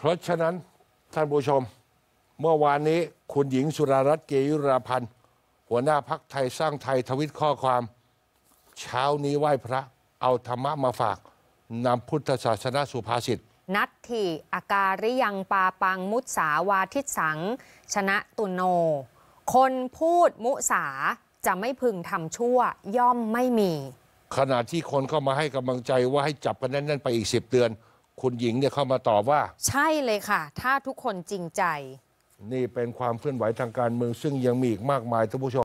เพราะฉะนั้นท่านผู้ชม เมื่อวานนี้คุณหญิงสุรารัตน์เกยุราพันธ์ หัวหน้าพักไทยสร้างไทยทวิตข้อความ เช้านี้ไหว้พระ เอาธรรมะมาฝากนำพุทธศาสนาสุภาษิตนัตถิอาการิยังปาปังมุสาวาทิสัง ชนะตุโน คนพูดมุสาจะไม่พึงทำชั่วย่อมไม่มี ขณะที่คนเข้ามาให้กำลังใจว่าให้จับกันแน่นๆไปอีกสิบเดือนคุณหญิงเนี่ยเข้ามาตอบว่า ใช่เลยค่ะ ถ้าทุกคนจริงใจ นี่เป็นความเคลื่อนไหวทางการเมือง ซึ่งยังมีอีกมากมายท่านผู้ชม